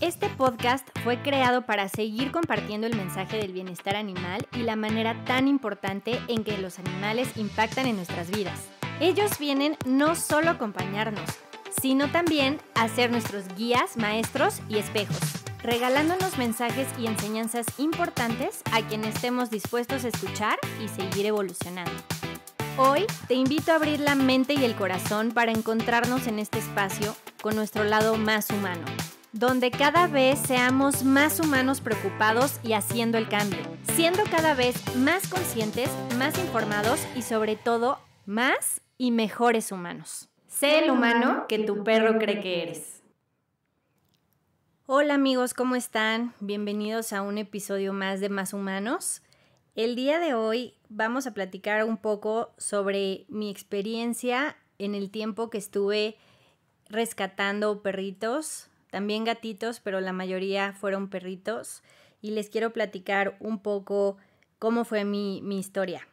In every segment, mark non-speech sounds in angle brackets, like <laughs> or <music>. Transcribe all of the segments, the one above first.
Este podcast fue creado para seguir compartiendo el mensaje del bienestar animal y la manera tan importante en que los animales impactan en nuestras vidas. Ellos vienen no solo a acompañarnos, sino también a ser nuestros guías, maestros y espejos, regalándonos mensajes y enseñanzas importantes a quienes estemos dispuestos a escuchar y seguir evolucionando. Hoy te invito a abrir la mente y el corazón para encontrarnos en este espacio con nuestro lado más humano donde cada vez seamos más humanos preocupados y haciendo el cambio, siendo cada vez más conscientes, más informados y sobre todo más y mejores humanos. Sé el humano que tu perro cree que eres. Hola amigos, ¿cómo están? Bienvenidos a un episodio más de Más Humanos. El día de hoy vamos a platicar un poco sobre mi experiencia en el tiempo que estuve rescatando perritos también gatitos, pero la mayoría fueron perritos. Y les quiero platicar un poco cómo fue mi, mi historia.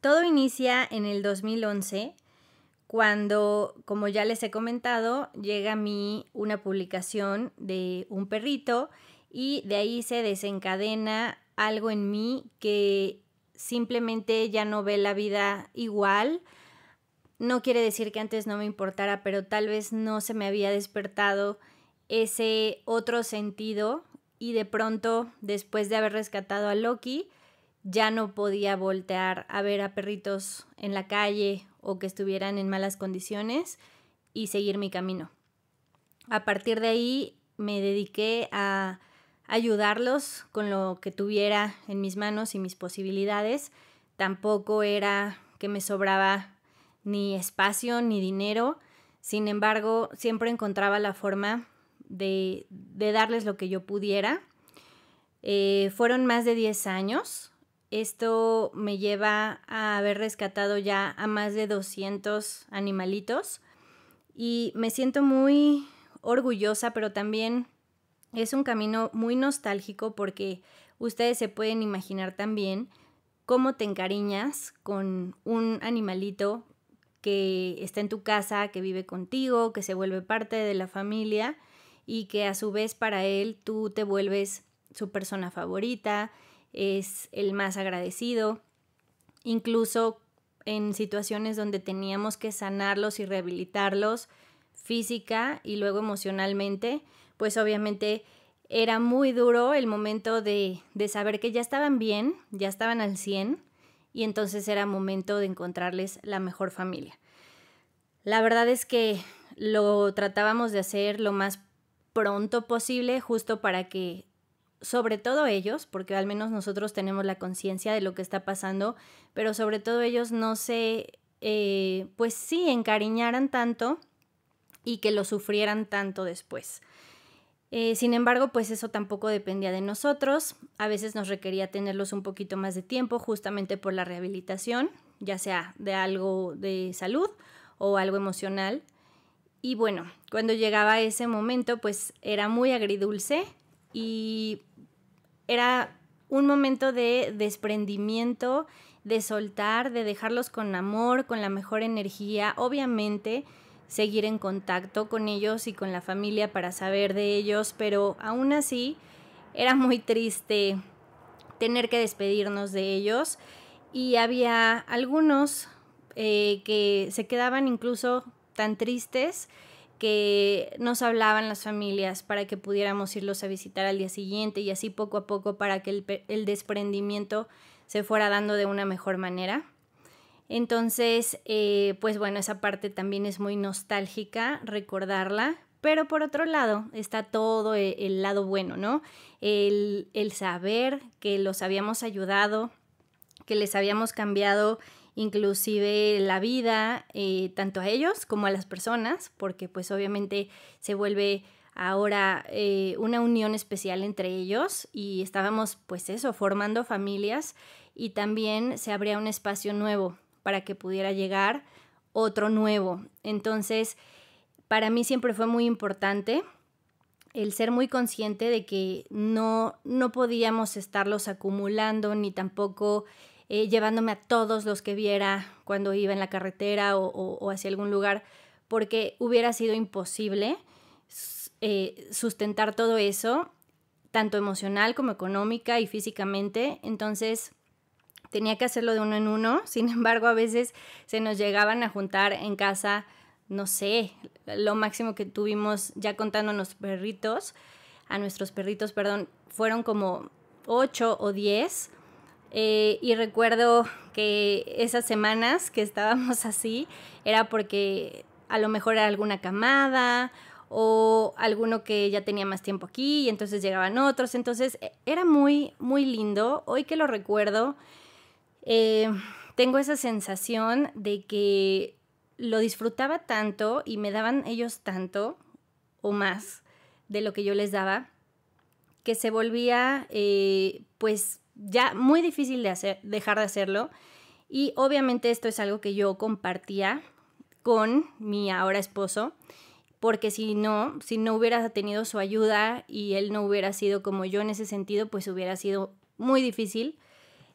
Todo inicia en el 2011, cuando, como ya les he comentado, llega a mí una publicación de un perrito y de ahí se desencadena algo en mí que simplemente ya no ve la vida igual no quiere decir que antes no me importara, pero tal vez no se me había despertado ese otro sentido y de pronto, después de haber rescatado a Loki, ya no podía voltear a ver a perritos en la calle o que estuvieran en malas condiciones y seguir mi camino. A partir de ahí me dediqué a ayudarlos con lo que tuviera en mis manos y mis posibilidades. Tampoco era que me sobraba ni espacio, ni dinero. Sin embargo, siempre encontraba la forma de, darles lo que yo pudiera. Eh, fueron más de 10 años. Esto me lleva a haber rescatado ya a más de 200 animalitos y me siento muy orgullosa, pero también es un camino muy nostálgico porque ustedes se pueden imaginar también cómo te encariñas con un animalito que está en tu casa, que vive contigo, que se vuelve parte de la familia y que a su vez para él tú te vuelves su persona favorita, es el más agradecido, incluso en situaciones donde teníamos que sanarlos y rehabilitarlos física y luego emocionalmente, pues obviamente era muy duro el momento de, de saber que ya estaban bien, ya estaban al 100, y entonces era momento de encontrarles la mejor familia. La verdad es que lo tratábamos de hacer lo más pronto posible, justo para que, sobre todo ellos, porque al menos nosotros tenemos la conciencia de lo que está pasando, pero sobre todo ellos no se, eh, pues sí, encariñaran tanto y que lo sufrieran tanto después. Eh, sin embargo, pues eso tampoco dependía de nosotros. A veces nos requería tenerlos un poquito más de tiempo justamente por la rehabilitación, ya sea de algo de salud o algo emocional. Y bueno, cuando llegaba ese momento, pues era muy agridulce y era un momento de desprendimiento, de soltar, de dejarlos con amor, con la mejor energía, obviamente seguir en contacto con ellos y con la familia para saber de ellos, pero aún así era muy triste tener que despedirnos de ellos y había algunos eh, que se quedaban incluso tan tristes que nos hablaban las familias para que pudiéramos irlos a visitar al día siguiente y así poco a poco para que el desprendimiento se fuera dando de una mejor manera. Entonces, eh, pues bueno, esa parte también es muy nostálgica recordarla, pero por otro lado está todo e, el, lado bueno, ¿no? El, saber que los habíamos ayudado, que les habíamos cambiado inclusive la vida, eh, tanto a ellos como a las personas, porque pues obviamente se vuelve ahora eh, una unión especial entre ellos y estábamos pues eso, formando familias y también se abría un espacio nuevo para que pudiera llegar otro nuevo. Entonces, para mí siempre fue muy importante el ser muy consciente de que no, no podíamos estarlos acumulando ni tampoco eh, llevándome a todos los que viera cuando iba en la carretera o, hacia algún lugar, porque hubiera sido imposible eh, sustentar todo eso, tanto emocional como económica y físicamente. Entonces, tenía que hacerlo de uno en uno, <laughs> sin embargo a veces se nos llegaban a juntar en casa, no sé, lo máximo que tuvimos ya contando a nuestros perritos, a nuestros perritos, perdón, fueron como ocho o 10. Eh, y recuerdo que esas semanas que estábamos <laughs> así era porque a lo mejor era alguna camada o alguno que ya tenía más tiempo aquí y entonces llegaban otros. Entonces e-, era muy, muy lindo. Hoy que lo recuerdo, eh, tengo esa sensación de que lo disfrutaba tanto y me daban ellos tanto o más de lo que yo les daba, que se volvía eh, pues ya muy difícil de hacer, dejar de hacerlo. Y obviamente esto es algo que yo compartía con mi ahora esposo, porque si no, si no hubiera tenido su ayuda y él no hubiera sido como yo en ese sentido, pues hubiera sido muy difícil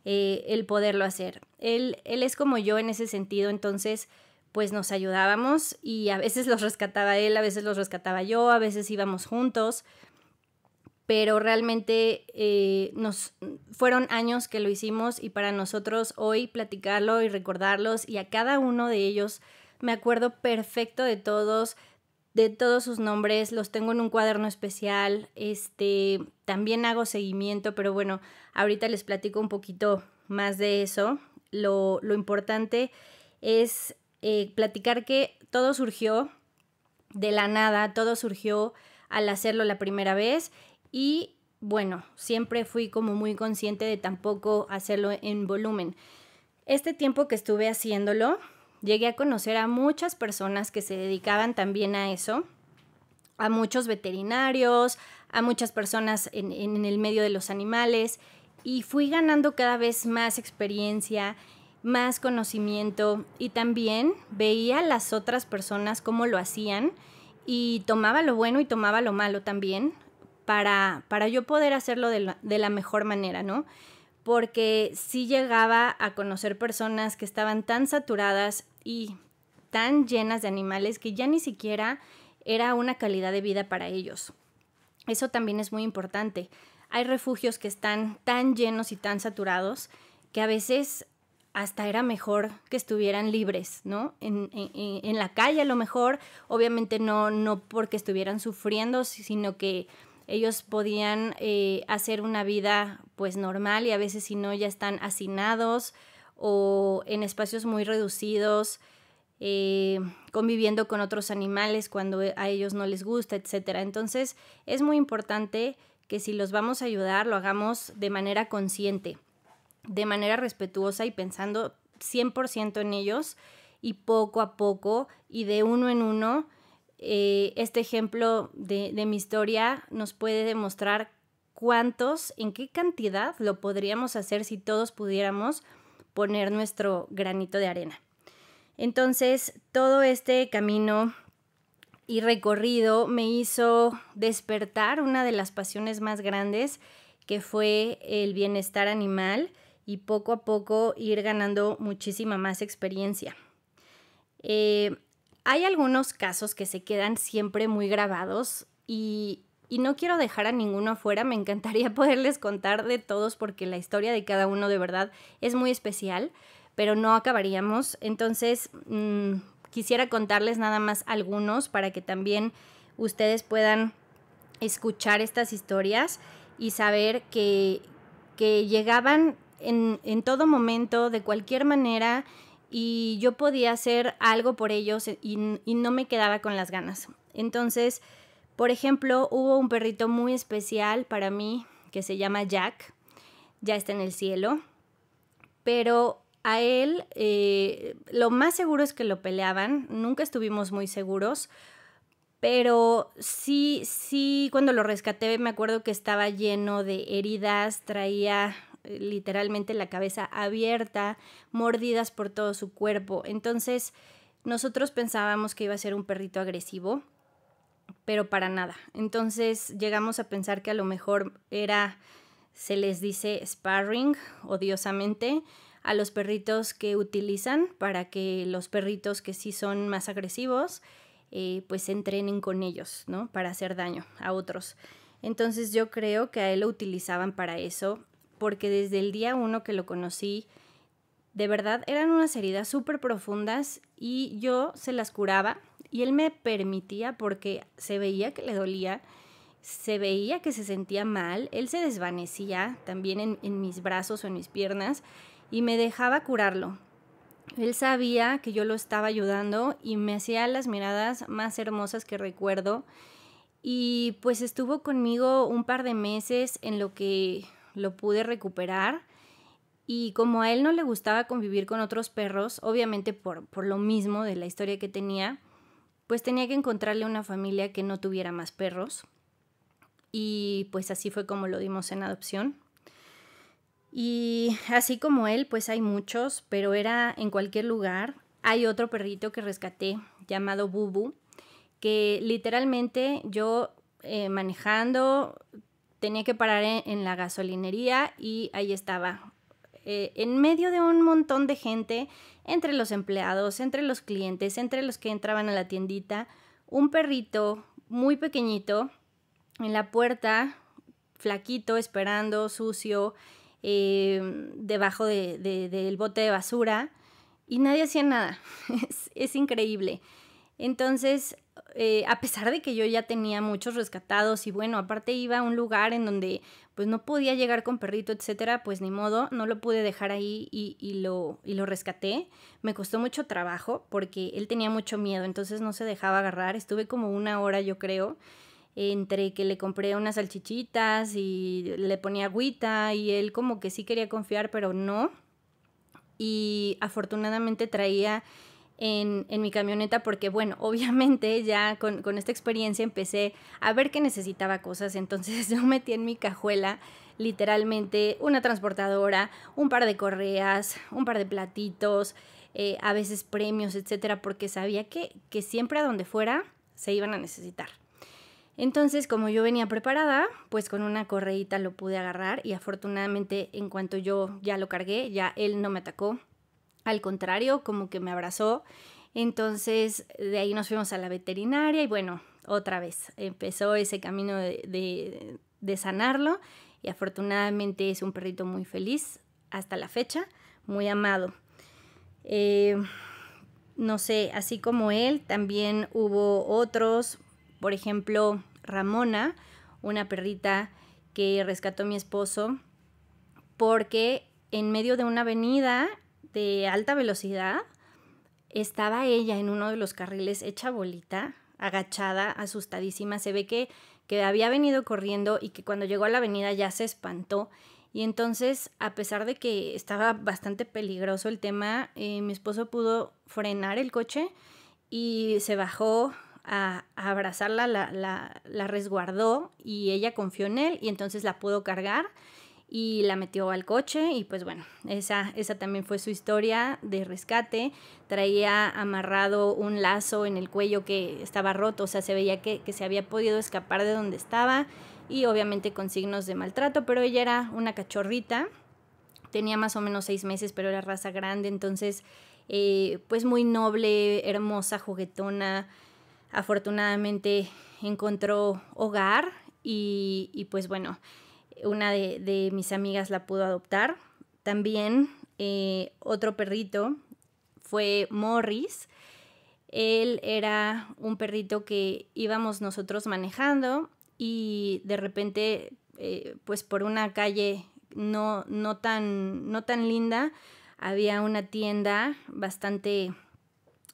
eh, el poderlo hacer. Él, él es como yo en ese sentido, entonces pues nos ayudábamos y a veces los rescataba él, a veces los rescataba yo, a veces íbamos juntos, pero realmente eh, nos fueron años que lo hicimos y para nosotros hoy platicarlo y recordarlos y a cada uno de ellos me acuerdo perfecto de todos, de todos sus nombres, los tengo en un cuaderno especial, este, también hago seguimiento, pero bueno, ahorita les platico un poquito más de eso. Lo, importante es eh, platicar que todo surgió de la nada, todo surgió al hacerlo la primera vez y bueno, siempre fui como muy consciente de tampoco hacerlo en volumen. Este tiempo que estuve haciéndolo, Llegué a conocer a muchas personas que se dedicaban también a eso, a muchos veterinarios, a muchas personas en, el medio de los animales y fui ganando cada vez más experiencia, más conocimiento y también veía a las otras personas cómo lo hacían y tomaba lo bueno y tomaba lo malo también para, para yo poder hacerlo de la mejor manera, ¿no? porque sí llegaba a conocer personas que estaban tan saturadas y tan llenas de animales que ya ni siquiera era una calidad de vida para ellos. Eso también es muy importante. Hay refugios que están tan llenos y tan saturados que a veces hasta era mejor que estuvieran libres, ¿no? En, en, la calle a lo mejor, obviamente no, no porque estuvieran sufriendo, sino que ellos podían eh, hacer una vida pues normal y a veces si no ya están hacinados o en espacios muy reducidos, eh, conviviendo con otros animales cuando e, a ellos no les gusta, etc. Entonces es muy importante que si los vamos a ayudar lo hagamos de manera consciente, de manera respetuosa y pensando 100% en ellos y poco a poco y de uno en uno eh, este ejemplo de, de mi historia nos puede demostrar cuántos, en qué cantidad lo podríamos hacer si todos pudiéramos poner nuestro granito de arena. Entonces, todo este camino y recorrido me hizo despertar una de las pasiones más grandes que fue el bienestar animal y poco a poco ir ganando muchísima más experiencia. Eh, hay algunos casos que se quedan siempre muy grabados y, y no quiero dejar a ninguno afuera, me encantaría <laughs> poderles contar de todos porque la historia de cada uno de verdad es muy especial, pero no acabaríamos. Entonces, mm, quisiera contarles nada más algunos para que también ustedes puedan escuchar estas historias y saber que, que llegaban en, en todo momento, de cualquier manera, y yo podía hacer algo por ellos e, y, no me quedaba con las ganas. Entonces, por ejemplo, hubo un perrito muy especial para mí que se llama Jack, ya está en el cielo, pero a él eh, lo más seguro es que lo peleaban, nunca estuvimos muy seguros, pero sí, sí, cuando lo rescaté me acuerdo que estaba lleno de heridas, traía eh, literalmente la cabeza abierta, mordidas por todo su cuerpo. Entonces, nosotros pensábamos que iba a ser un perrito agresivo, pero para nada. Entonces, llegamos a pensar que a lo mejor era, se les dice sparring, odiosamente, a los perritos que utilizan para que los perritos que sí son más agresivos, eh, pues entrenen con ellos, ¿no? Para hacer daño a otros. Entonces yo creo que a él lo utilizaban para eso porque desde el día uno que lo conocí, de verdad eran unas heridas súper profundas y yo se las curaba y él me permitía porque se veía que le dolía, se veía que se sentía mal, él se desvanecía también en, mis brazos o en mis piernas y me dejaba curarlo. Él sabía que yo lo estaba ayudando y me hacía las miradas más hermosas que recuerdo. Y pues estuvo conmigo un par de meses en lo que lo pude recuperar. Y como a él no le gustaba convivir con otros perros, obviamente por, lo mismo de la historia que tenía, pues tenía que encontrarle una familia que no tuviera más perros. Y pues así fue como lo dimos en adopción. Y así como él, pues hay muchos, pero era en cualquier lugar. Hay otro perrito que rescaté llamado Bubu, que literalmente yo eh, manejando tenía que parar en, la gasolinería y ahí estaba, eh, en medio de un montón de gente, entre los empleados, entre los clientes, entre los que entraban a la tiendita, un perrito muy pequeñito en la puerta, flaquito, esperando, sucio, eh, debajo de, del bote de basura y nadie hacía nada. <laughs> es increíble. Entonces, eh, a pesar de que yo ya tenía muchos rescatados y bueno, aparte iba a un lugar en donde pues no podía llegar con perrito, etcétera, pues ni modo, no lo pude dejar ahí y, lo, y lo rescaté. Me costó mucho trabajo porque él tenía mucho miedo, entonces no se dejaba agarrar. Estuve como una hora, yo creo, entre que le compré unas salchichitas y le ponía agüita y él como que sí quería confiar, pero no. Y afortunadamente traía en, mi camioneta porque, bueno, <laughs> obviamente ya con, esta experiencia empecé a ver que necesitaba cosas, entonces <laughs> yo metí en mi cajuela literalmente una transportadora, un par de correas, un par de platitos, eh, a veces premios, etcétera, porque sabía que, que siempre a donde fuera se iban a necesitar. Entonces, como yo venía preparada, pues con una correita lo pude agarrar y afortunadamente en cuanto yo ya lo cargué, ya él no me atacó, al contrario, como que me abrazó. Entonces de ahí nos fuimos a la veterinaria y bueno, otra vez empezó ese camino de, de, sanarlo y afortunadamente es un perrito muy feliz hasta la fecha, muy amado. Eh, no sé, así como él, también hubo otros, por ejemplo, Ramona, una perrita que rescató mi esposo, porque en medio de una avenida de alta velocidad, estaba ella en uno de los carriles hecha bolita, agachada, asustadísima. Se ve que, que había venido corriendo y que cuando llegó a la avenida ya se espantó. Y entonces, a pesar de que estaba bastante peligroso el tema, eh, mi esposo pudo frenar el coche y se bajó a, abrazarla, la resguardó y ella confió en él y entonces la pudo cargar y la metió al coche y pues bueno, esa, esa también fue su historia de rescate. Traía amarrado un lazo en el cuello que estaba roto, o sea, se veía que, se había podido escapar de donde estaba y obviamente con signos de maltrato, pero ella era una cachorrita, tenía más o menos seis meses, pero era raza grande, entonces eh, pues muy noble, hermosa, juguetona. Afortunadamente encontró hogar y, y pues bueno, una de, mis amigas la pudo adoptar. También eh, otro perrito fue Morris. Él era un perrito que íbamos nosotros manejando y de repente, eh, pues por una calle no, no, tan, no tan linda, había una tienda bastante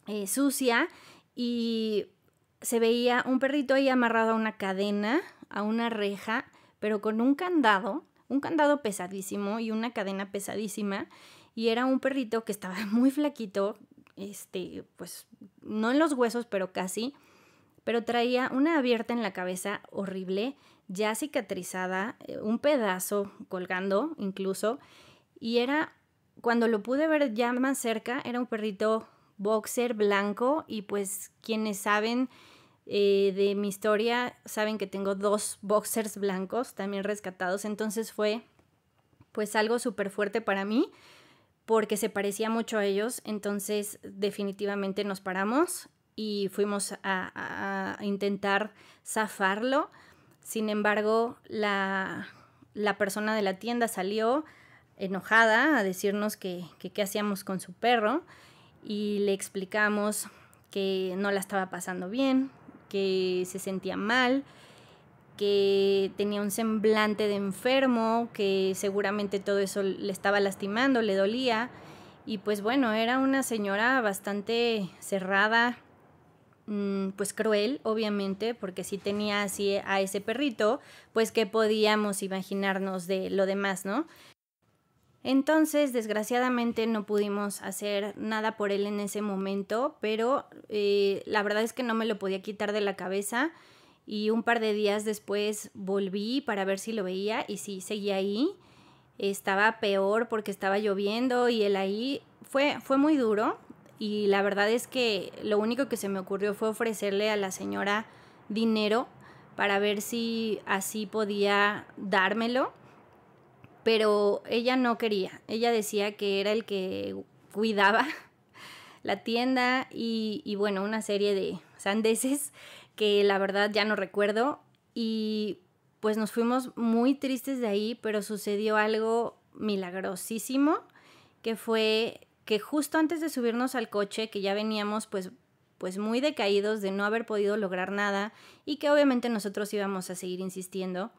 eh, sucia y se veía un perrito ahí amarrado a una cadena, a una reja, pero con un candado, un candado pesadísimo y una cadena pesadísima. Y era un perrito que estaba <laughs> muy flaquito, este, pues no en los huesos, pero casi, pero traía una abierta en la cabeza horrible, ya cicatrizada, eh, un pedazo colgando incluso, y era, cuando lo pude ver ya más cerca, era un perrito boxer blanco y pues quienes saben eh, de mi historia saben que tengo dos boxers blancos también rescatados, entonces fue pues algo súper fuerte para mí porque se parecía mucho a ellos, entonces definitivamente nos paramos y fuimos a, intentar zafarlo. Sin embargo, la, la, persona de la tienda salió enojada a decirnos que qué hacíamos con su perro y le explicamos que no la estaba pasando bien, que se sentía mal, que tenía un semblante de enfermo, que seguramente todo eso le estaba lastimando, le dolía. Y pues bueno, era una señora bastante cerrada, mm, pues cruel, obviamente, porque si tenía así a ese perrito, pues qué podíamos imaginarnos de lo demás, ¿no? Entonces, desgraciadamente no pudimos hacer nada por él en ese momento, pero eh, la verdad es que no me lo podía quitar de la cabeza y un par de días después volví para ver si lo veía y sí, seguía ahí. Estaba peor porque estaba lloviendo y él ahí fue, fue muy duro y la verdad es que lo único que se me ocurrió fue ofrecerle a la señora dinero para ver si así podía dármelo pero ella no quería. Ella decía que era el que cuidaba <laughs> la tienda y, bueno, una serie de sandeces que la verdad ya no recuerdo y pues nos fuimos muy tristes de ahí, pero sucedió algo milagrosísimo que fue que justo antes de subirnos al coche, que ya veníamos pues, pues muy decaídos de no haber podido lograr nada y que obviamente nosotros íbamos a seguir insistiendo,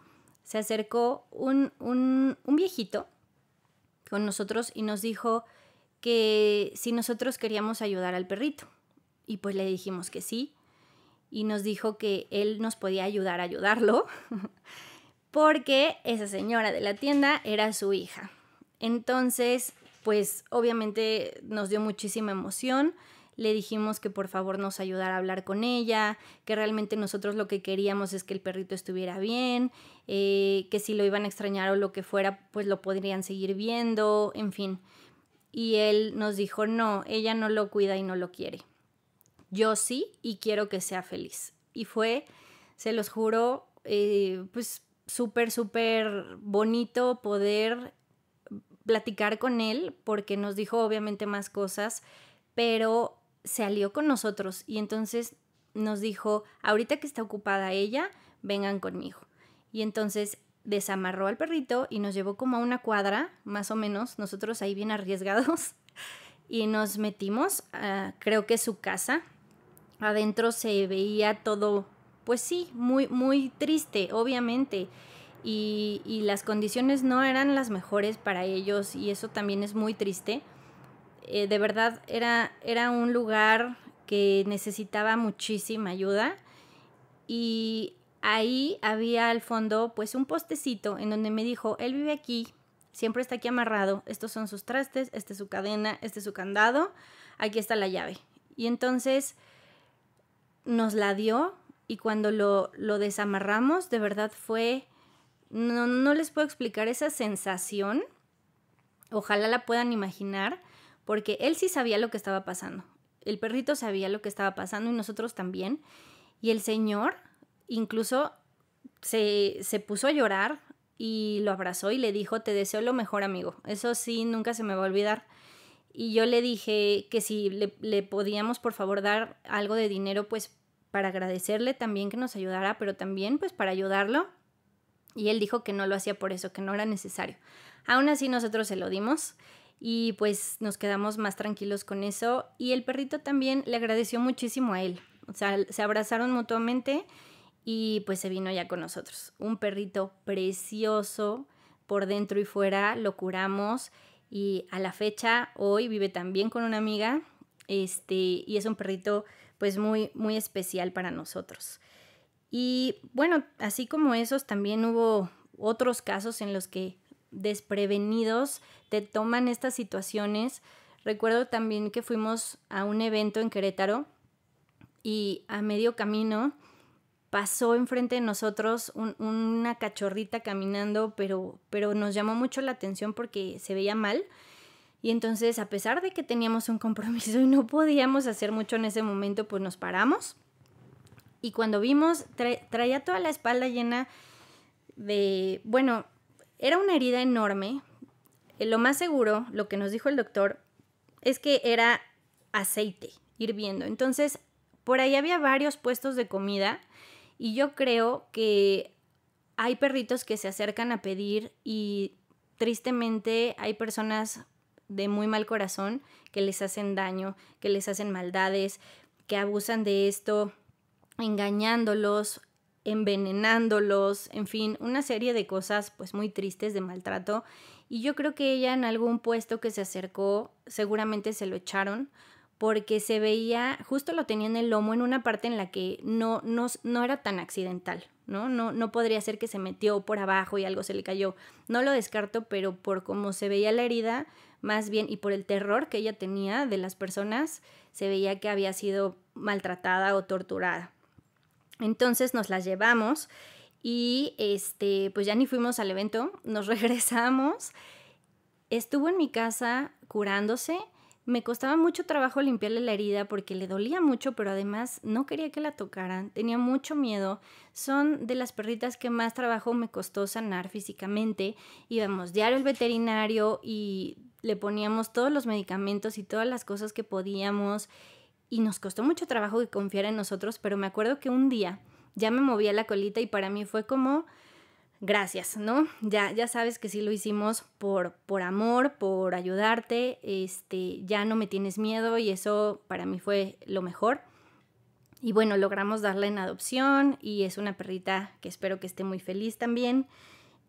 se acercó un, viejito con nosotros y nos dijo que si nosotros queríamos ayudar al perrito. Y pues le dijimos que sí. Y nos dijo que él nos podía ayudar a ayudarlo. <laughs> porque esa señora de la tienda era su hija. Entonces, pues obviamente nos dio muchísima emoción le dijimos que por favor nos ayudara a hablar con ella, que realmente nosotros lo que queríamos es que el perrito estuviera bien, eh, que si lo iban a extrañar o lo que fuera, pues lo podrían seguir viendo, en fin. Y él nos dijo, no, ella no lo cuida y no lo quiere. Yo sí y quiero que sea feliz. Y fue, se los juro, eh, pues súper, súper bonito poder platicar con él porque nos dijo obviamente más cosas, pero se alió con nosotros y entonces nos dijo, ahorita que está ocupada ella, vengan conmigo. Y entonces desamarró al perrito y nos llevó como a una cuadra, más o menos, nosotros ahí bien arriesgados, <laughs> y nos metimos, creo que su casa. Adentro se veía todo, pues sí, muy, muy triste, obviamente. Y, y las condiciones no eran las mejores para ellos y eso también es muy triste eh, de verdad era, un lugar que necesitaba muchísima ayuda y ahí había al fondo pues un postecito en donde me dijo, él vive aquí, siempre está aquí amarrado, estos son sus trastes, esta es su cadena, este es su candado, aquí está la llave. Y entonces nos la dio y cuando lo, lo desamarramos, de verdad fue, no, no les puedo explicar esa sensación, ojalá la puedan imaginar porque él sí sabía lo que estaba pasando. El perrito sabía lo que estaba pasando y nosotros también. Y el señor incluso se, se puso a llorar y lo abrazó y le dijo, te deseo lo mejor amigo. Eso sí, nunca se me va a olvidar. Y yo le dije que si le, le podíamos por favor dar algo de dinero, pues para agradecerle también que nos ayudara, pero también pues para ayudarlo. Y él dijo que no lo hacía por eso, que no era necesario. Aún así nosotros se lo dimos y pues nos quedamos más tranquilos con eso. Y el perrito también le agradeció muchísimo a él. O sea, se abrazaron mutuamente y pues se vino ya con nosotros. Un perrito precioso por dentro y fuera, lo curamos y a la fecha hoy vive también con una amiga este y es un perrito pues muy muy especial para nosotros. Y bueno, así como esos también hubo otros casos en los que desprevenidos te toman estas situaciones. Recuerdo también que fuimos a un evento en Querétaro y a medio camino pasó enfrente de nosotros una cachorrita caminando, pero, pero nos llamó mucho la atención porque se veía mal. Y entonces, a pesar de que teníamos un compromiso y no podíamos hacer mucho en ese momento, pues nos paramos. Y cuando vimos, traía toda la espalda llena de, bueno, era una herida enorme. Eh, lo más seguro, lo que nos dijo el doctor, es que era aceite hirviendo. Entonces, por ahí había varios puestos de comida y yo creo que hay perritos que se acercan a pedir y tristemente hay personas de muy mal corazón que les hacen daño, que les hacen maldades, que abusan de esto, engañándolos, envenenándolos, en fin, una serie de cosas pues muy tristes de maltrato. Y yo creo que ella en algún puesto que se acercó seguramente se lo echaron porque se veía, justo lo tenía en el lomo en una parte en la que no, no, no era tan accidental, ¿no? ¿no? No podría ser que se metió por abajo y algo se le cayó. No lo descarto, pero por cómo se veía la herida, más bien, y por el terror que ella tenía de las personas, se veía que había sido maltratada o torturada. Entonces nos las llevamos y este, pues ya ni fuimos al evento, <laughs> nos regresamos. Estuvo en mi casa curándose. Me costaba mucho trabajo limpiarle la herida porque le dolía mucho, pero además no quería que la tocaran, tenía mucho miedo. Son de las perritas que más trabajo me costó sanar físicamente. Íbamos diario al veterinario y le poníamos todos los medicamentos y todas las cosas que podíamos y nos costó mucho trabajo que confiara en nosotros, pero me acuerdo que un día ya me movía la colita y para mí fue como gracias, ¿no? Ya, ya sabes que sí lo hicimos por, por amor, por ayudarte, este, ya no me tienes miedo y eso para mí fue lo mejor. Y bueno, logramos darla en adopción y es una perrita que espero que esté muy feliz también.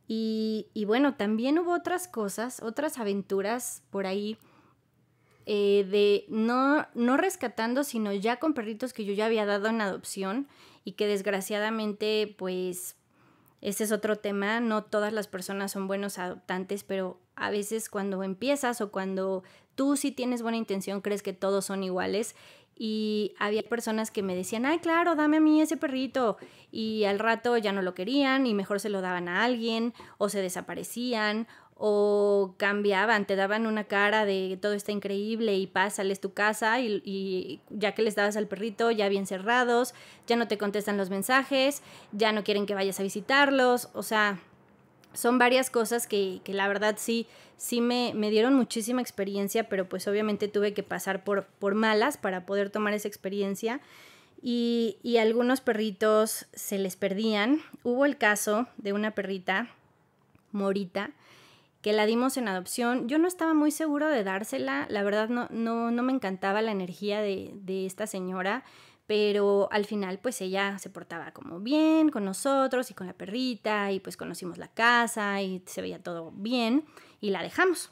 Y, y bueno, también hubo otras cosas, otras aventuras por ahí eh, de no, no rescatando, sino ya con perritos que yo ya había dado en adopción y que desgraciadamente, pues, ese es otro tema, no todas las personas son buenos adoptantes, pero a veces cuando empiezas o cuando tú sí tienes buena intención, crees que todos son iguales. Y había personas que me decían, ay, claro, dame a mí ese perrito. Y al rato ya no lo querían y mejor se lo daban a alguien o se desaparecían o cambiaban, te daban una cara de todo está increíble y pásales tu casa y, y, ya que les dabas al perrito ya bien cerrados, ya no te contestan los mensajes, ya no quieren que vayas a visitarlos, o sea, son varias cosas que, la verdad sí, sí me, dieron muchísima experiencia, pero pues obviamente tuve que pasar por, malas para poder tomar esa experiencia. Y, y algunos perritos se les perdían. Hubo el caso de una perrita, Morita, que la dimos en adopción. Yo no estaba muy seguro de dársela, la verdad no, no, no me encantaba la energía de, de esta señora, pero al final pues ella se portaba como bien con nosotros y con la perrita y pues conocimos la casa y se veía todo bien y la dejamos.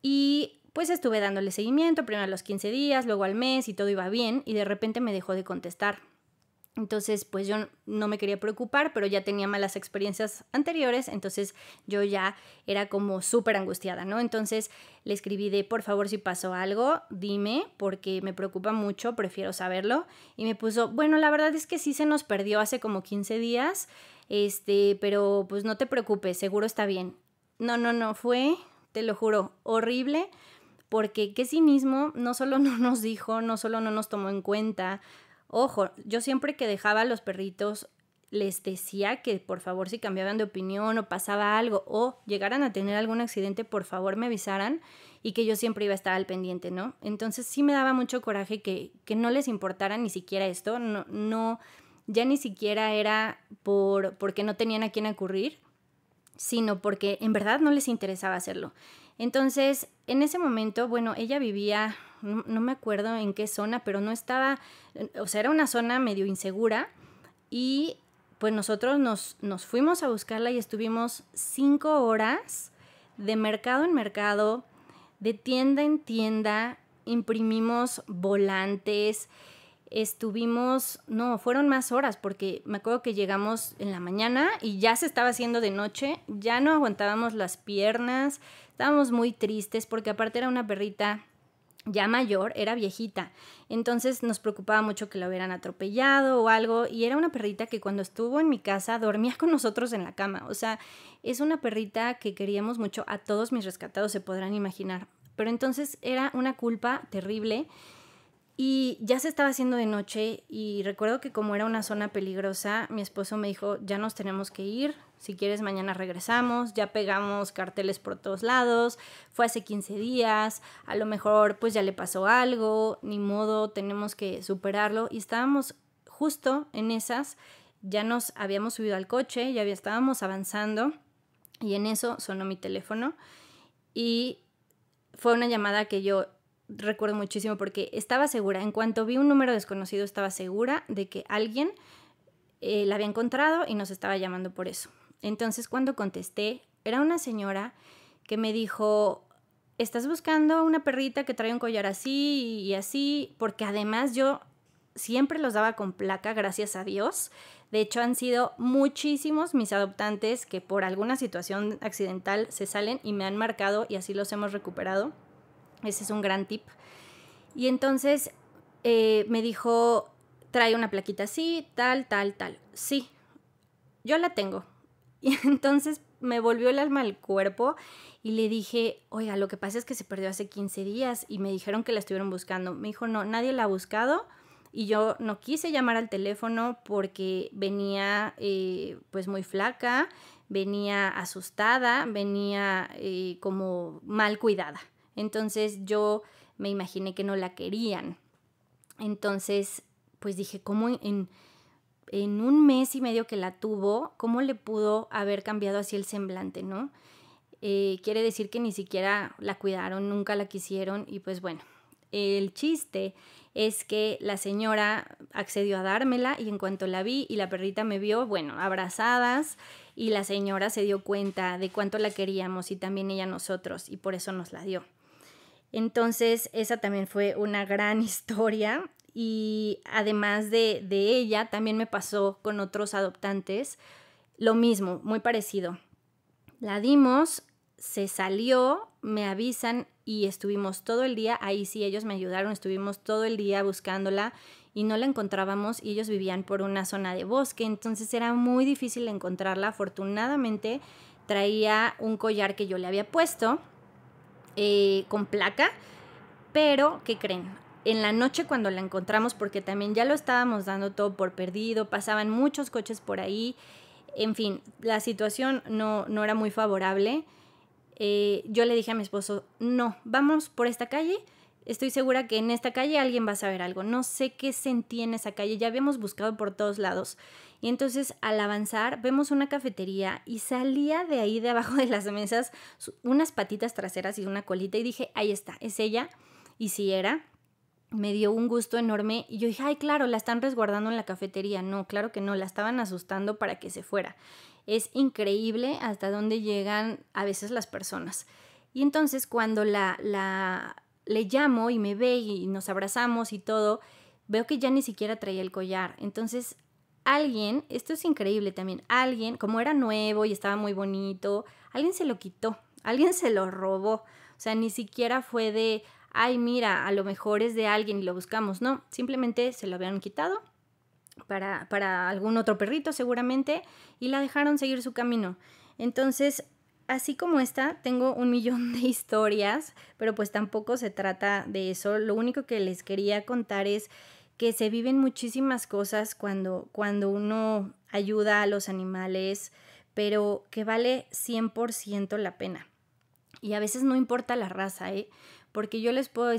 Y pues estuve dándole seguimiento, primero a los 15 días, luego al mes y todo iba bien y de repente me dejó de contestar. Entonces, pues yo no me quería preocupar, pero ya tenía malas experiencias anteriores, entonces yo ya era como súper angustiada, ¿no? Entonces le escribí de, por favor, si pasó algo, dime, porque me preocupa mucho, prefiero saberlo. Y me puso, bueno, la verdad es que sí se nos perdió hace como 15 días, este, pero pues no te preocupes, seguro está bien. No, no, no, fue, te lo juro, horrible, porque qué mismo no solo <laughs> no nos dijo, no solo no nos tomó en cuenta, Ojo, yo siempre que dejaba a los perritos les decía que por favor si cambiaban de opinión o pasaba algo o llegaran a tener algún accidente, por favor me avisaran y que yo siempre iba a estar al pendiente, ¿no? Entonces sí me daba mucho coraje que, no les importara ni siquiera esto, no, no, ya ni siquiera era por porque no tenían a quién acudir, sino porque en verdad no les interesaba hacerlo. Entonces, en ese momento, bueno, ella vivía no, me acuerdo en qué zona, pero no estaba, o sea, era una zona medio insegura y pues nosotros nos, nos fuimos a buscarla y estuvimos cinco horas de mercado en mercado, de tienda en tienda, imprimimos volantes, estuvimos, no, fueron más horas porque me acuerdo que llegamos en la mañana y ya se estaba haciendo de noche, ya no aguantábamos las piernas, estábamos muy tristes porque aparte era una perrita ya mayor, era viejita. Entonces nos preocupaba mucho que la hubieran atropellado o algo. Y era una perrita que cuando estuvo en mi casa dormía con nosotros en la cama. O sea, es una perrita que queríamos mucho. A todos mis rescatados se podrán imaginar. Pero entonces era una culpa terrible. Y ya se estaba haciendo de noche y recuerdo que como era una zona peligrosa, mi esposo me dijo, ya nos tenemos que ir, si quieres, mañana regresamos, ya pegamos carteles por todos lados, fue hace 15 días, a lo mejor pues ya le pasó algo, ni modo, tenemos que superarlo. Y estábamos justo en esas, ya nos habíamos subido al coche, ya estábamos avanzando y en eso sonó mi teléfono y fue una llamada que yo recuerdo muchísimo porque estaba segura, en cuanto vi un número desconocido estaba segura de que alguien eh, la había encontrado y nos estaba llamando por eso. Entonces cuando contesté, era una señora que me dijo, estás buscando una perrita que trae un collar así y así, porque además yo siempre los daba con placa, gracias a Dios. De hecho, han sido muchísimos mis adoptantes que por alguna situación accidental se salen y me han marcado y así los hemos recuperado. Ese es un gran tip. Y entonces eh, me dijo, trae una plaquita así, tal, tal, tal. Sí, yo la tengo. <laughs> Y entonces me volvió el alma al cuerpo y le dije, oiga, lo que pasa es que se perdió hace 15 días y me dijeron que la estuvieron buscando. Me dijo, no, nadie la ha buscado y yo no quise llamar al teléfono porque venía eh, pues muy flaca, venía asustada, venía eh, como mal cuidada. Entonces yo me imaginé que no la querían. Entonces pues dije, ¿cómo en en un mes y medio que la tuvo, cómo le pudo haber cambiado así el semblante, ¿no? Eh, quiere decir que ni siquiera la cuidaron, nunca la quisieron y pues bueno, el chiste es que la señora accedió a dármela y en cuanto la vi y la perrita me vio, bueno, abrazadas y la señora se dio cuenta de cuánto la queríamos y también ella nosotros y por eso nos la dio. Entonces, esa también fue una gran <laughs> historia y además de, de ella, también me pasó con otros adoptantes lo mismo, muy parecido. La dimos, se salió, me avisan y estuvimos todo el día, ahí sí ellos me ayudaron, estuvimos todo el día buscándola y no la encontrábamos y ellos vivían por una zona de bosque, entonces era muy difícil encontrarla. Afortunadamente traía un collar que yo le había puesto eh, con placa, pero ¿qué creen? en la noche cuando la encontramos, porque también ya lo estábamos dando todo por perdido, pasaban muchos coches por ahí, en fin, la situación no, era muy favorable. Eh, yo le dije a mi esposo, no, vamos por esta calle, estoy segura que en esta calle alguien va a saber algo, no sé qué sentí en esa calle, ya habíamos buscado por todos lados. Y entonces al avanzar vemos una cafetería y salía de ahí de abajo de las mesas unas patitas traseras y una colita y dije, ahí está, es ella. Y si era, me dio un gusto enorme y yo dije, ay, claro, la están resguardando en la cafetería. No, claro que no, la estaban asustando para que se fuera. Es increíble hasta dónde llegan a veces las personas. Y entonces cuando la, la, le llamo y me ve y nos abrazamos y todo, veo que ya ni siquiera traía el collar. Entonces alguien, esto es increíble también, alguien, como era nuevo y estaba muy bonito, alguien se lo quitó, alguien se lo robó. O sea, ni siquiera fue de, ay, mira, a lo mejor es de alguien y lo buscamos. No, simplemente se lo habían quitado para, para algún otro perrito seguramente y la dejaron seguir su camino. Entonces, así como esta, tengo un millón <laughs> de historias, pero pues tampoco se trata de eso. Lo único que les quería contar es que se viven muchísimas cosas cuando, cuando uno ayuda a los animales, pero que vale 100% la pena. Y a veces no importa la raza, ¿eh? porque yo les puedo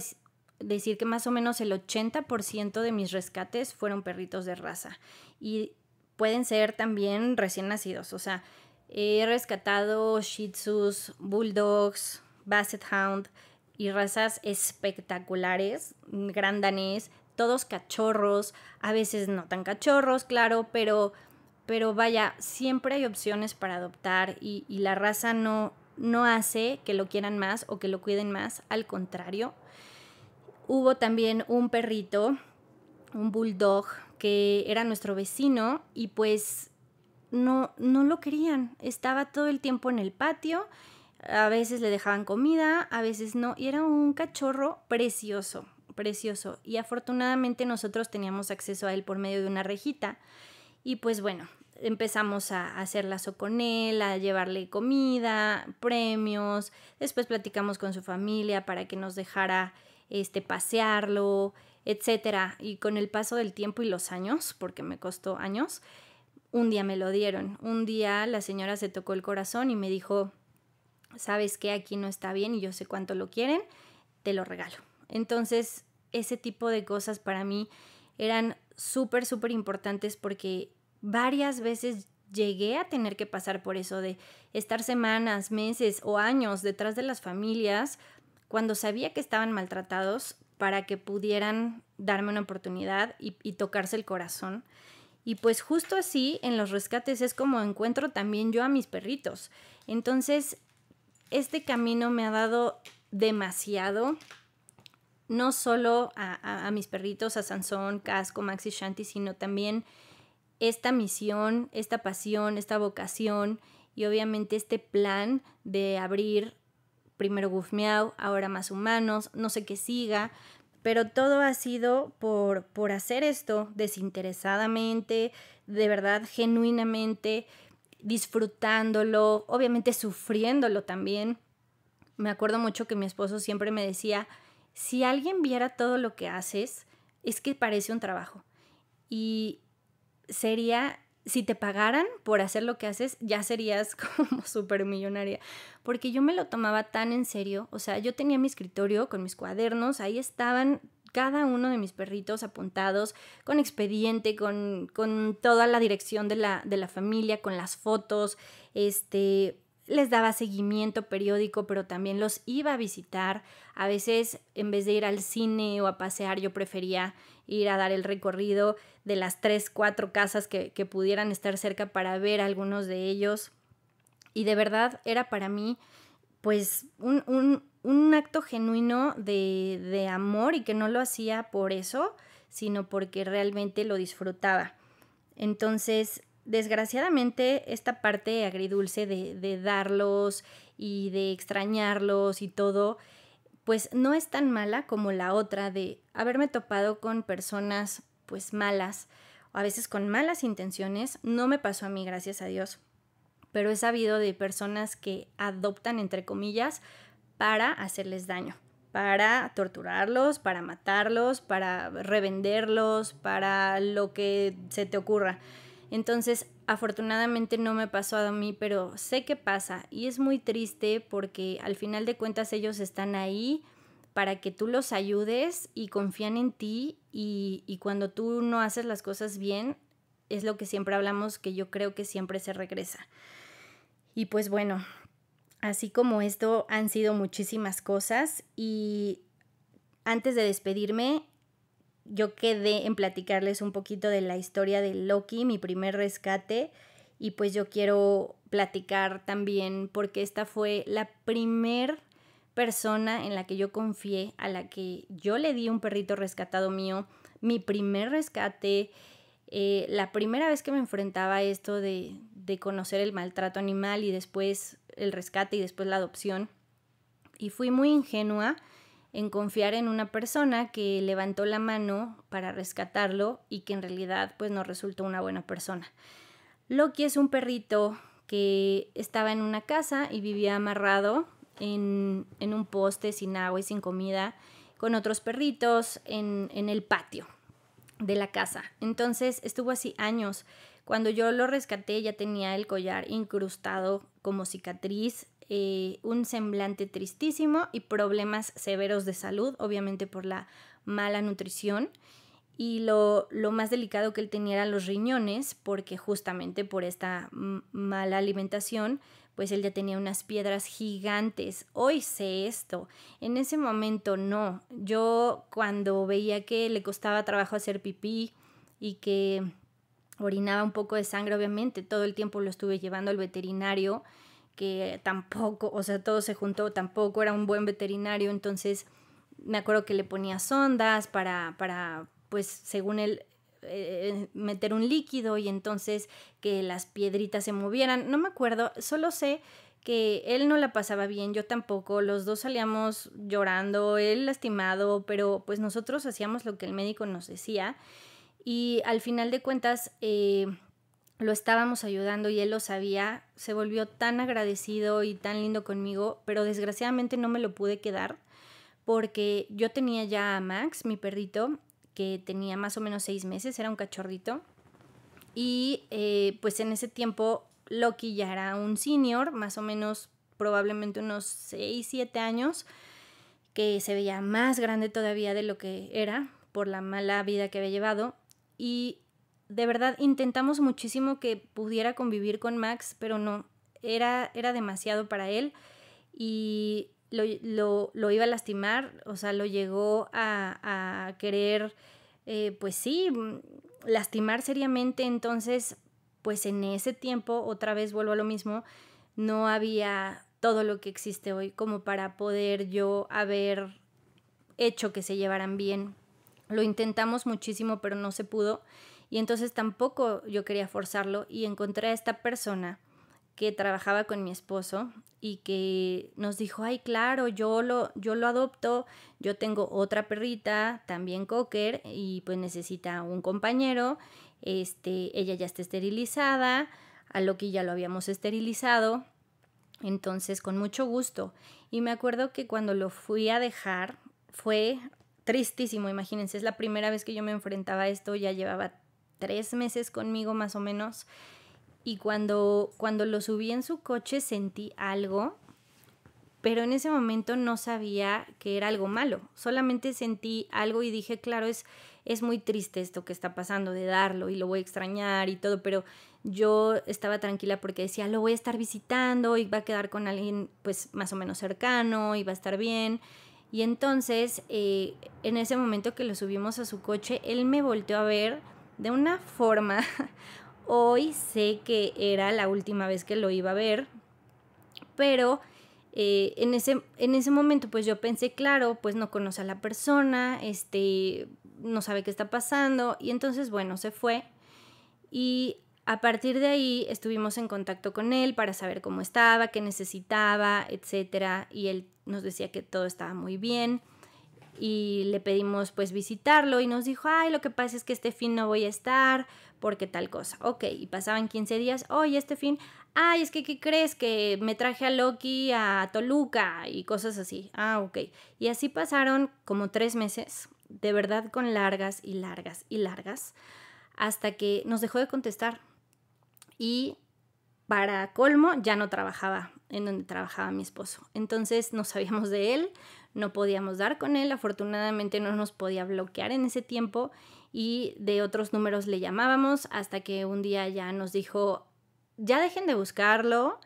decir que más o menos el 80% de mis rescates fueron perritos de raza y pueden ser también recién nacidos, o sea, he rescatado Shih Tzus, Bulldogs, Basset Hound y razas espectaculares, gran danés, todos cachorros, a veces no tan cachorros, claro, pero, pero vaya, siempre hay opciones para adoptar y, y la raza no, no hace que lo quieran más o que lo cuiden más, al contrario. Hubo también un perrito, un bulldog, que era nuestro vecino y pues no, no lo querían. Estaba todo el tiempo en el patio, a veces le dejaban comida, a veces no, y era un cachorro precioso, precioso. Y afortunadamente nosotros teníamos acceso a él por medio de una rejita. Y pues bueno, empezamos a hacer lazo con él, a llevarle comida, premios, después platicamos con su familia para que nos dejara este pasearlo, etcétera, y con el paso del tiempo y los años, porque me costó años, un día me lo dieron. Un día la señora se tocó el corazón y me dijo, "¿Sabes que Aquí no está bien y yo sé cuánto lo quieren, te lo regalo." Entonces, ese tipo de cosas para mí eran súper, súper importantes porque varias veces llegué a tener que pasar por eso de estar semanas, meses o años detrás de las familias cuando sabía que estaban maltratados para que pudieran darme una oportunidad y, tocarse el corazón. Y pues justo así en los rescates es como encuentro también yo a mis perritos. Entonces, este camino me ha dado demasiado, no solo a, a mis perritos, a Sansón, Casco, Maxi Shanti, sino también esta misión, esta pasión, esta vocación y obviamente este plan de abrir primero Gufmiao, ahora más humanos, no sé qué siga, pero todo ha sido por, por hacer esto desinteresadamente, de verdad, genuinamente, disfrutándolo, obviamente sufriéndolo también. Me acuerdo mucho que mi esposo siempre me decía, si alguien viera todo lo que haces, es que parece un trabajo. Y, sería, si te pagaran por hacer lo que haces, ya serías <laughs> como súper millonaria. Porque yo me lo tomaba tan en serio. O sea, yo tenía mi escritorio con mis cuadernos, ahí estaban cada uno de mis perritos apuntados, con expediente, con, con toda la dirección de la, de la familia, con las fotos, este, les daba seguimiento periódico, pero también los iba a visitar. A veces, en vez de ir al cine o a pasear, yo prefería ir a dar el recorrido de las tres, cuatro casas que, pudieran estar cerca para ver algunos de ellos. Y de verdad era para mí, pues, un, acto genuino de, de amor y que no lo hacía por eso, sino porque realmente lo disfrutaba. Entonces, desgraciadamente esta parte agridulce de, darlos y de extrañarlos y todo, pues no es tan mala como la otra de haberme topado con personas pues malas o a veces con malas intenciones. No me pasó a mí, gracias a Dios, pero he sabido de personas que adoptan entre comillas para hacerles daño para torturarlos, para matarlos, para revenderlos, para lo que se te ocurra. Entonces, afortunadamente no me pasó a mí, pero sé que pasa y es muy triste porque al final de cuentas ellos están ahí para que tú los ayudes y confían en ti y, y cuando tú no haces las cosas bien, es lo que siempre hablamos que yo creo que siempre se regresa. Y pues bueno, así como esto han sido muchísimas cosas y antes de despedirme, yo quedé en platicarles un poquito de la historia de Loki, mi primer rescate, y pues yo quiero platicar también porque esta fue la primer persona en la que yo confié, a la que yo le di un perrito rescatado mío, mi primer rescate, eh, la primera vez que me enfrentaba esto de conocer el maltrato animal y después el rescate y después la adopción. Y fui muy ingenua, en confiar en una persona que levantó la mano para rescatarlo y que en realidad pues no resultó una buena persona. Loki es un perrito que estaba en una casa y vivía amarrado en, un poste sin agua y sin comida con otros perritos en, en el patio de la casa. Entonces estuvo así años. Cuando yo lo rescaté ya tenía el collar incrustado como cicatriz eh, un semblante tristísimo y problemas severos de salud, obviamente por la mala nutrición. Y lo, lo más delicado que él tenía eran los riñones, porque justamente por esta mala alimentación, pues él ya tenía unas piedras gigantes. Hoy sé esto. En ese momento no. Yo cuando veía que le costaba trabajo hacer pipí y que orinaba un poco de sangre, obviamente todo el tiempo lo estuve llevando al veterinario que tampoco, o sea, todo se juntó, tampoco era un buen veterinario, entonces me acuerdo que le ponía sondas para, para pues, según él, eh, meter un líquido y entonces que las piedritas se movieran. No me acuerdo, solo sé que él no la pasaba bien, yo tampoco, los dos salíamos llorando, él lastimado, pero pues nosotros hacíamos lo que el médico nos decía y al final de cuentas eh, lo estábamos ayudando y él lo sabía, se volvió tan agradecido y tan lindo conmigo, pero desgraciadamente no me lo pude quedar porque yo tenía ya a Max, mi perrito, que tenía más o menos seis meses, era un cachorrito, y eh, pues en ese tiempo Loki ya era un senior, más o menos probablemente unos seis, siete años, que se veía más grande todavía de lo que era por la mala vida que había llevado. Y de verdad intentamos muchísimo que pudiera convivir con Max, pero no, era, era demasiado para él y lo, iba a lastimar, o sea, lo llegó a, querer, eh, pues sí, lastimar seriamente, entonces, pues en ese tiempo, otra vez vuelvo a lo mismo, no había todo lo que existe hoy como para poder yo haber hecho que se llevaran bien. Lo intentamos muchísimo, pero no se pudo. Y entonces tampoco yo quería forzarlo y encontré a esta persona que trabajaba con mi esposo y que nos dijo, ay, claro, yo lo, yo lo adopto, yo tengo otra perrita, también cocker, y pues necesita un compañero, este, ella ya está esterilizada, a lo que ya lo habíamos esterilizado, entonces con mucho gusto. Y me acuerdo que cuando lo fui a dejar fue tristísimo, imagínense, es la primera vez que yo me enfrentaba a esto, ya llevaba tres meses conmigo más o menos. Y cuando, cuando lo subí en su coche sentí algo, pero en ese momento no sabía que era algo malo. Solamente sentí algo y dije, claro, es, es muy triste esto que está pasando de darlo y lo voy a extrañar y todo, pero yo estaba tranquila porque decía, lo voy a estar visitando y va a quedar con alguien pues más o menos cercano y va a estar bien. Y entonces, eh, en ese momento que lo subimos a su coche, él me volteó a ver de una forma. <laughs> Hoy sé que era la última vez que lo iba a ver, pero eh, en, ese, en ese momento pues yo pensé, claro, pues no conoce a la persona, este, no sabe qué está pasando y entonces bueno, se fue y a partir de ahí estuvimos en contacto con él para saber cómo estaba, qué necesitaba, etcétera, y él nos decía que todo estaba muy bien y le pedimos pues visitarlo y nos dijo, ay, lo que pasa es que este fin no voy a estar porque tal cosa. Ok, y pasaban 15 días, oye, este fin, ay, es que, ¿qué crees? Que me traje a Loki a Toluca y cosas así. Ah, ok. Y así pasaron como tres meses, de verdad con largas y largas y largas, hasta que nos dejó de contestar. Y para colmo, ya no trabajaba en donde trabajaba mi esposo. Entonces no sabíamos de él, no podíamos dar con él, afortunadamente no nos podía bloquear en ese tiempo y de otros números le llamábamos hasta que un día ya nos dijo, ya dejen de buscarlo,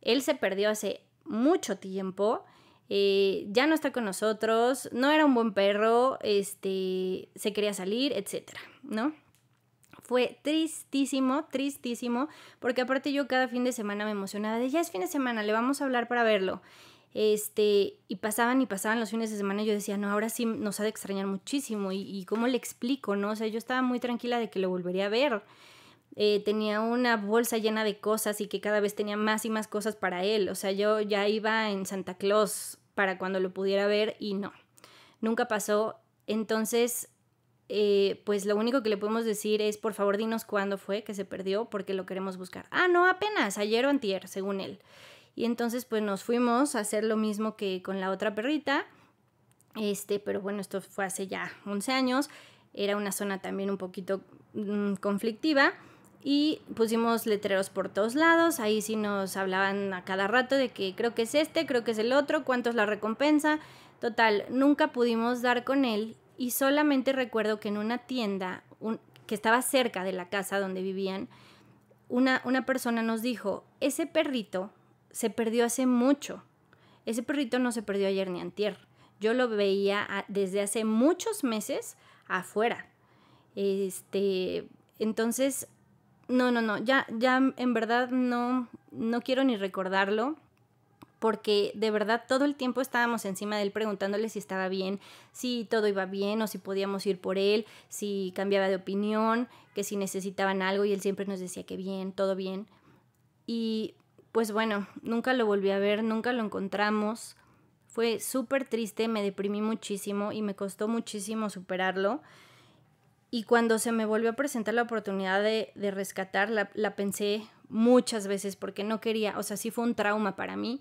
él se perdió hace mucho tiempo, eh, ya no está con nosotros, no era un buen perro, este, se quería salir, etcétera, ¿no? fue tristísimo, tristísimo, porque aparte yo cada fin de semana me emocionaba de ya es fin de semana, le vamos a hablar para verlo. Este, y pasaban y pasaban los fines de semana y yo decía, no, ahora sí nos ha de extrañar muchísimo y, cómo le explico, ¿no? O sea, yo estaba muy tranquila de que lo volvería a ver. Eh, tenía una bolsa llena de cosas y que cada vez tenía más y más cosas para él. O sea, yo ya iba en Santa Claus para cuando lo pudiera ver y no, nunca pasó. Entonces, eh, pues lo único que le podemos decir es, por favor, dinos cuándo fue que se perdió porque lo queremos buscar. Ah, no, apenas, ayer o antier, según él. Y entonces, pues nos fuimos a hacer lo mismo que con la otra perrita. Este, pero bueno, esto fue hace ya 11 años. Era una zona también un poquito mm, conflictiva. Y pusimos letreros por todos lados. Ahí sí nos hablaban a cada rato de que creo que es este, creo que es el otro, cuánto es la recompensa. Total, nunca pudimos dar con él y solamente recuerdo que en una tienda que estaba cerca de la casa donde vivían, una, persona nos dijo, ese perrito se perdió hace mucho, ese perrito no se perdió ayer ni antier, yo lo veía desde hace muchos meses afuera. Este, entonces, no, no, no, ya, ya en verdad no, no quiero ni recordarlo porque de verdad todo el tiempo estábamos encima de él preguntándole si estaba bien, si todo iba bien o si podíamos ir por él, si cambiaba de opinión, que si necesitaban algo y él siempre nos decía que bien, todo bien. Y pues bueno, nunca lo volví a ver, nunca lo encontramos. Fue súper triste, me deprimí muchísimo y me costó muchísimo superarlo. Y cuando se me volvió a presentar la oportunidad de, de rescatar, la, la, pensé muchas veces porque no quería, o sea, sí fue un trauma para mí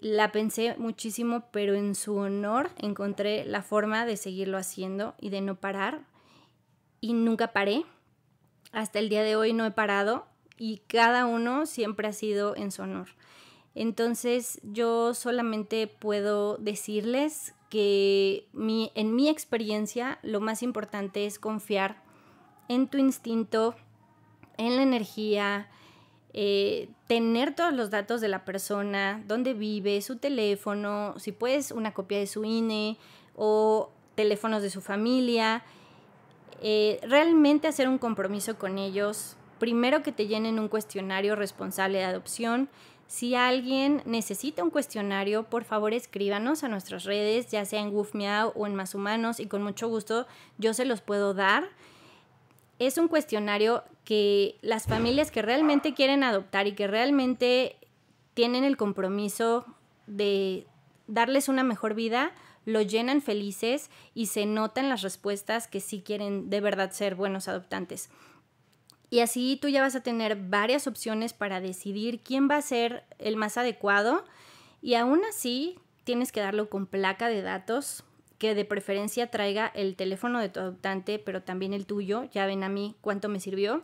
la pensé muchísimo, pero en su honor encontré la forma de seguirlo haciendo y de no parar. Y nunca paré. Hasta el día de hoy no he parado y cada uno siempre ha sido en su honor. Entonces yo solamente puedo decirles que en mi experiencia lo más importante es confiar en tu instinto, en la energía, eh, tener todos los datos de la persona, dónde vive, su teléfono, si puedes una copia de su INE o teléfonos de su familia, eh, realmente hacer un compromiso con ellos, primero que te llenen un cuestionario responsable de adopción, si alguien necesita un cuestionario, por favor escríbanos a nuestras redes, ya sea en WoofMeow o en Más Humanos, y con mucho gusto yo se los puedo dar. Es un cuestionario que las familias que realmente quieren adoptar y que realmente tienen el compromiso de darles una mejor vida, lo llenan felices y se notan las respuestas que sí quieren de verdad ser buenos adoptantes. Y así tú ya vas a tener varias opciones para decidir quién va a ser el más adecuado y aún así tienes que darlo con placa de datos que de preferencia traiga el teléfono de tu adoptante, pero también el tuyo. Ya ven a mí cuánto me sirvió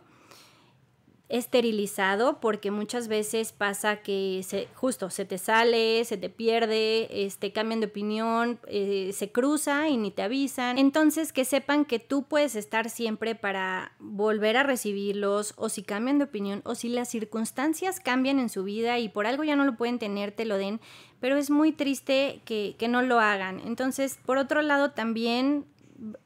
esterilizado porque muchas veces pasa que se, justo se te sale, se te pierde, este, cambian de opinión, eh, se cruza y ni te avisan. Entonces que sepan que tú puedes estar siempre para volver a recibirlos o si cambian de opinión o si las circunstancias cambian en su vida y por algo ya no lo pueden tener, te lo den, pero es muy triste que, que no lo hagan. Entonces, por otro lado, también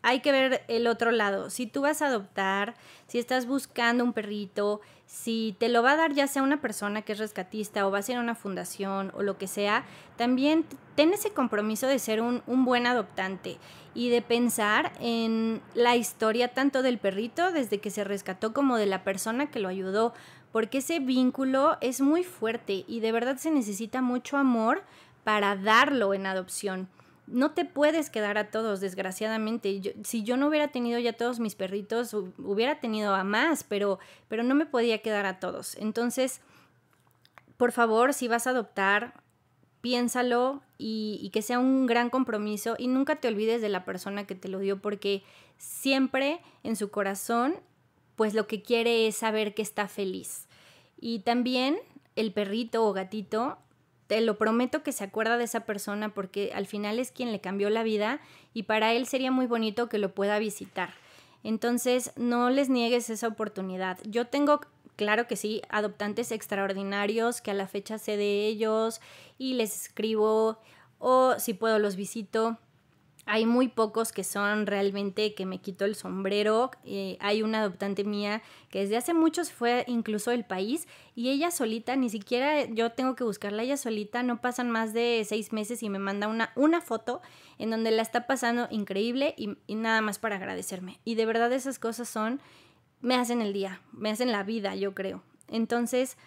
hay que ver el otro lado. Si tú vas a adoptar, si estás buscando un perrito, si te lo va a dar ya sea una persona que es rescatista o va a ser una fundación o lo que sea, también ten ese compromiso de ser un, buen adoptante y de pensar en la historia tanto del perrito desde que se rescató como de la persona que lo ayudó, porque ese vínculo es muy fuerte y de verdad se necesita mucho amor para darlo en adopción no te puedes quedar a todos, desgraciadamente. si yo no hubiera tenido ya todos mis perritos, hubiera tenido a más, pero, pero no me podía quedar a todos. Entonces, por favor, si vas a adoptar, piénsalo y, y que sea un gran compromiso y nunca te olvides de la persona que te lo dio, porque siempre en su corazón, pues lo que quiere es saber que está feliz. Y también el perrito o gatito te lo prometo que se acuerda de esa persona porque al final es quien le cambió la vida y para él sería muy bonito que lo pueda visitar. Entonces, no les niegues esa oportunidad. Yo tengo, claro que sí, adoptantes extraordinarios que a la fecha sé de ellos y les escribo o si puedo los visito hay muy pocos que son realmente que me quito el sombrero. Eh, hay una adoptante mía que desde hace muchos fue incluso del país y ella solita, ni siquiera yo tengo que buscarla, ella solita, no pasan más de seis meses y me manda una, una foto en donde la está pasando increíble y, y nada más para agradecerme. Y de verdad esas cosas son, me hacen el día, me hacen la vida, yo creo. Entonces,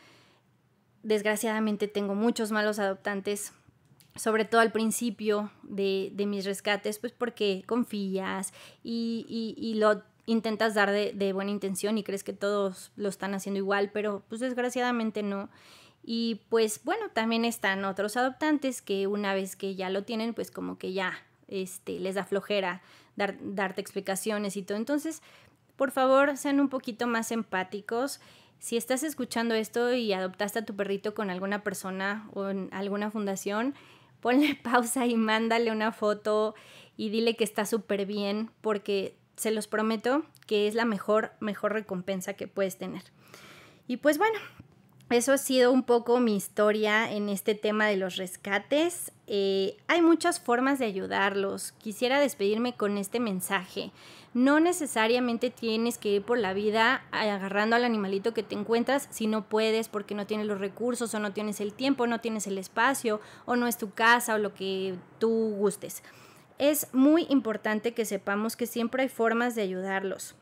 desgraciadamente tengo muchos malos adoptantes sobre todo al principio de, mis rescates, pues porque confías y, lo intentas dar de, buena intención y crees que todos lo están haciendo igual, pero pues desgraciadamente no. Y pues bueno, también están otros adoptantes que una vez que ya lo tienen, pues como que ya este, les da flojera darte explicaciones y todo. Entonces, por favor, sean un poquito más empáticos. Si estás escuchando esto y adoptaste a tu perrito con alguna persona o en alguna fundación, ponle <laughs> pausa y mándale una foto y dile que está súper bien porque se los prometo que es la mejor, mejor recompensa que puedes tener. Y pues bueno, eso ha sido un poco mi historia en este tema de los rescates. Eh, hay muchas formas de ayudarlos. Quisiera despedirme con este mensaje. No necesariamente tienes que ir por la vida agarrando al animalito que te encuentras si no puedes porque no tienes los recursos o no tienes el tiempo, no tienes el espacio o no es tu casa o lo que tú gustes. Es muy importante que sepamos que siempre hay formas de ayudarlos.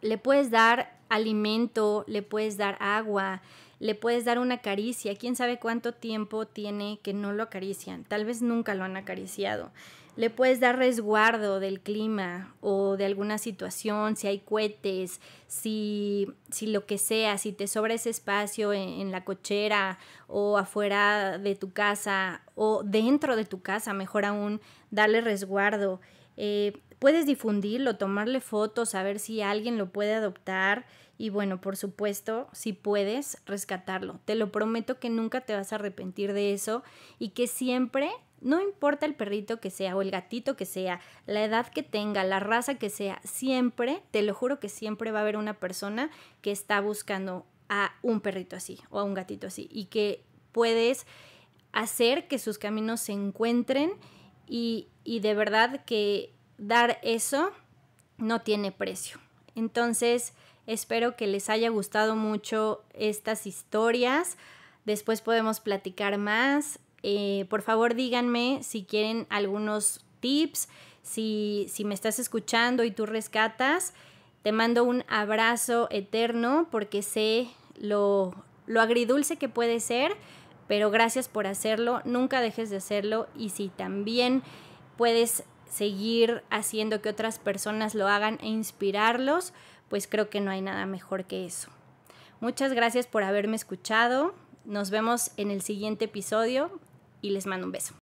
Le puedes dar alimento, le puedes dar agua, le puedes dar una caricia, quién sabe cuánto tiempo tiene que no lo acarician, tal vez nunca lo han acariciado. Le puedes dar resguardo del clima o de alguna situación, si hay cohetes, si, si lo que sea, si te sobra ese espacio e-, en, la cochera o afuera de tu casa o dentro de tu casa, mejor aún, darle resguardo. Eh, puedes difundirlo, tomarle fotos, a ver si alguien lo puede adoptar. Y bueno, por supuesto, si puedes, rescatarlo. Te lo prometo que nunca te vas a arrepentir de eso y que siempre, no importa el perrito que sea o el gatito que sea, la edad que tenga, la raza que sea, siempre, te lo juro que siempre va a haber una persona que está buscando a un perrito así o a un gatito así y que puedes hacer que sus caminos se encuentren y, y de verdad que dar eso no tiene precio. Entonces, Espero que les haya gustado mucho estas historias. Después podemos platicar más. Eh, por favor díganme si quieren algunos tips, si, me estás escuchando y tú rescatas. Te mando un abrazo eterno porque sé lo agridulce que puede ser, pero gracias por hacerlo, nunca dejes de hacerlo y si también puedes seguir haciendo que otras personas lo hagan e inspirarlos, pues creo que no hay nada mejor que eso. Muchas gracias por haberme escuchado. Nos vemos en el siguiente episodio y les mando un beso.